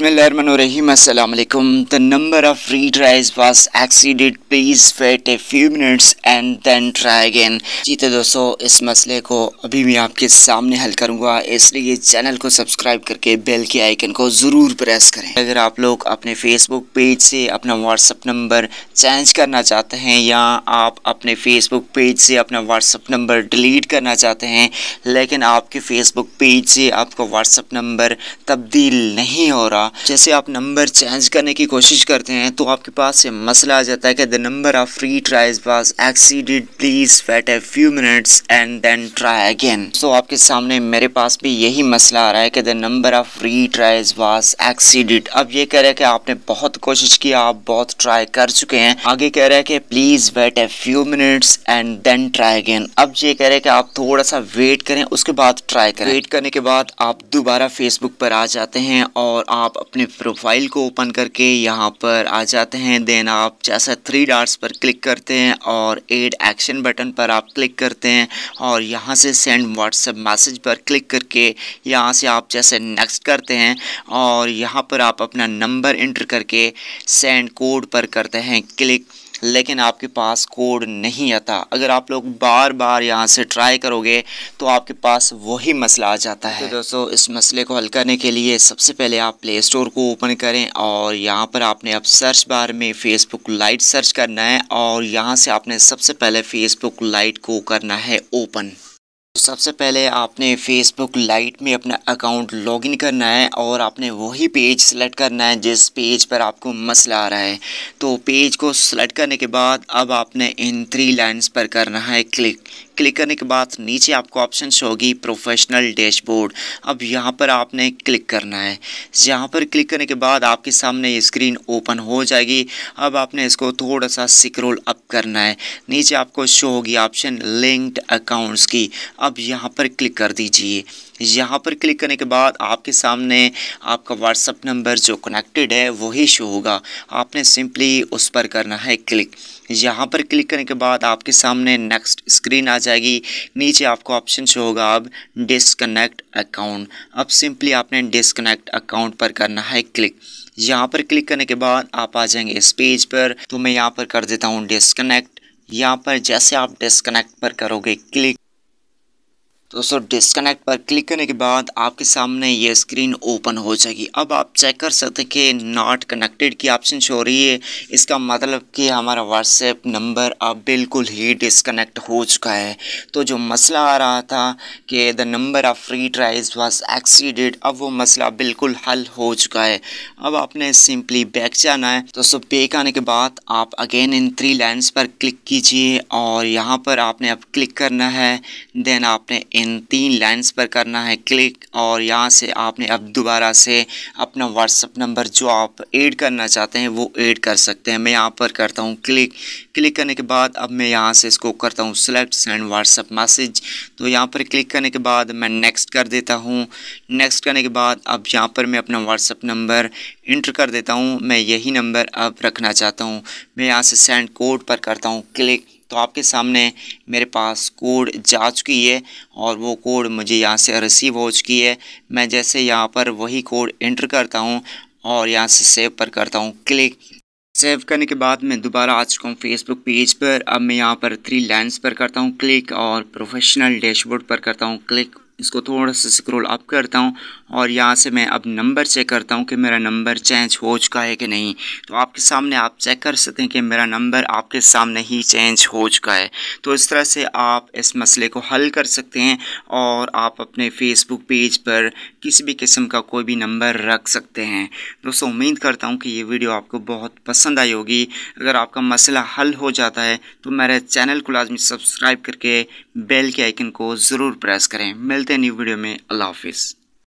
Bismillahirrahmanirrahim. The number of retries was exceeded. Please wait a few minutes and then try again. जीते तो दोस्तों इस मसले को अभी मैं आपके सामने हल करूँगा इसलिए चैनल को सब्सक्राइब करके बेल के आइकन को ज़रूर प्रेस करें अगर आप लोग अपने फेसबुक पेज से अपना व्हाट्सअप नंबर चेंज करना चाहते हैं या आप अपने फेसबुक पेज से अपना व्हाट्सअप नंबर डिलीट करना चाहते हैं लेकिन आपके फेसबुक पेज से आपका व्हाट्सअप नंबर तब्दील नहीं हो रहा जैसे आप नंबर चेंज करने की कोशिश करते हैं तो आपके पास ये मसला आ जाता है कि the number of free tries was exceeded please wait a few minutes and then try again so आपके सामने मेरे पास भी यही मसला आ रहा है कि the number of free tries was exceeded अब ये कह रहे हैं कि आपने बहुत कोशिश की आप बहुत ट्राई कर चुके हैं आगे कह रहे हैं कि please wait a few minutes and then try again अब ये कह रहे हैं कि आप थोड़ा सा वेट करें उसके बाद ट्राई करें वेट करने के बाद आप दोबारा फेसबुक पर आ जाते हैं और आप अपने प्रोफाइल को ओपन करके यहाँ पर आ जाते हैं देन आप जैसा थ्री डार्ट्स पर क्लिक करते हैं और एड एक्शन बटन पर आप क्लिक करते हैं और यहाँ से सेंड व्हाट्सएप मैसेज पर क्लिक करके यहाँ से आप जैसे नेक्स्ट करते हैं और यहाँ पर आप अपना नंबर इंटर करके सेंड कोड पर करते हैं क्लिक लेकिन आपके पास कोड नहीं आता अगर आप लोग बार बार यहाँ से ट्राई करोगे तो आपके पास वही मसला आ जाता है तो दोस्तों इस मसले को हल करने के लिए सबसे पहले आप प्ले स्टोर को ओपन करें और यहाँ पर आपने अब सर्च बार में फेसबुक लाइट सर्च करना है और यहाँ से आपने सबसे पहले फेसबुक लाइट को करना है ओपन सबसे पहले आपने फेसबुक लाइट में अपना अकाउंट लॉगिन करना है और आपने वही पेज सेलेक्ट करना है जिस पेज पर आपको मसला आ रहा है तो पेज को सेलेक्ट करने के बाद अब आपने इन थ्री लाइंस पर करना है क्लिक क्लिक करने के बाद नीचे आपको ऑप्शन शो होगी प्रोफेशनल डैशबोर्ड अब यहाँ पर आपने क्लिक करना है यहाँ पर क्लिक करने के बाद आपके सामने ये स्क्रीन ओपन हो जाएगी अब आपने इसको थोड़ा सा सिक्रोल अप करना है नीचे आपको शो होगी ऑप्शन लिंक्ड अकाउंट्स की अब यहाँ पर क्लिक कर दीजिए यहाँ पर क्लिक करने के बाद आपके सामने आपका व्हाट्सअप नंबर जो कनेक्टेड है वही शो होगा आपने सिंपली उस पर करना है क्लिक यहाँ पर क्लिक करने के बाद आपके सामने नेक्स्ट स्क्रीन आ जाएगी नीचे आपको ऑप्शन शो होगा अब डिसकनेक्ट अकाउंट अब सिंपली आपने डिसकनेक्ट अकाउंट पर करना है क्लिक यहाँ पर क्लिक करने के बाद आप आ जाएंगे इस पेज पर तो मैं यहाँ पर कर देता हूँ डिसकनेक्ट यहाँ पर जैसे आप डिसकनेक्ट पर करोगे क्लिक दोस्तों डिस्कनेक्ट पर क्लिक करने के बाद आपके सामने ये स्क्रीन ओपन हो जाएगी अब आप चेक कर सकते हैं कि नॉट कनेक्टेड की ऑप्शन शो रही है इसका मतलब कि हमारा व्हाट्सएप नंबर अब बिल्कुल ही डिस्कनेक्ट हो चुका है तो जो मसला आ रहा था कि the number of free tries was exceeded अब वो मसला बिल्कुल हल हो चुका है अब आपने सिंपली बैक जाना है दोस्तों बैक आने के बाद आप अगेन इन थ्री लाइन्स पर क्लिक कीजिए और यहाँ पर आपने अब क्लिक करना है देन आपने इन तीन लाइंस पर करना है क्लिक और यहाँ से आपने अब दोबारा से अपना व्हाट्सअप नंबर जो आप ऐड करना चाहते हैं वो ऐड कर सकते हैं मैं यहाँ पर करता हूँ क्लिक क्लिक करने के बाद अब मैं यहाँ से इसको करता हूँ सेलेक्ट सेंड व्हाट्सअप मैसेज तो यहाँ पर क्लिक करने के बाद मैं नेक्स्ट कर देता हूँ नेक्स्ट करने के बाद अब यहाँ पर मैं अपना व्हाट्सअप नंबर इंटर कर देता हूँ मैं यही नंबर अब रखना चाहता हूँ मैं यहाँ से सेंड कोड पर करता हूँ क्लिक तो आपके सामने मेरे पास कोड जा चुकी है और वो कोड मुझे यहाँ से रिसीव हो चुकी है मैं जैसे यहाँ पर वही कोड एंटर करता हूँ और यहाँ से सेव पर करता हूँ क्लिक सेव करने के बाद मैं दोबारा आ चुका हूँ फेसबुक पेज पर अब मैं यहाँ पर थ्री लाइन्स पर करता हूँ क्लिक और प्रोफेशनल डैशबोर्ड पर करता हूँ क्लिक इसको थोड़ा सा स्क्रोल अप करता हूँ और यहाँ से मैं अब नंबर चेक करता हूँ कि मेरा नंबर चेंज हो चुका है कि नहीं तो आपके सामने आप चेक कर सकते हैं कि मेरा नंबर आपके सामने ही चेंज हो चुका है तो इस तरह से आप इस मसले को हल कर सकते हैं और आप अपने फेसबुक पेज पर किसी भी किस्म का कोई भी नंबर रख सकते हैं दोस्तों उम्मीद करता हूँ कि ये वीडियो आपको बहुत पसंद आई होगी अगर आपका मसला हल हो जाता है तो मेरे चैनल को लाजमी सब्सक्राइब करके बेल के आइकन को ज़रूर प्रेस करें मिलते मिलते हैं न्यू वीडियो में अल्लाह हाफिज़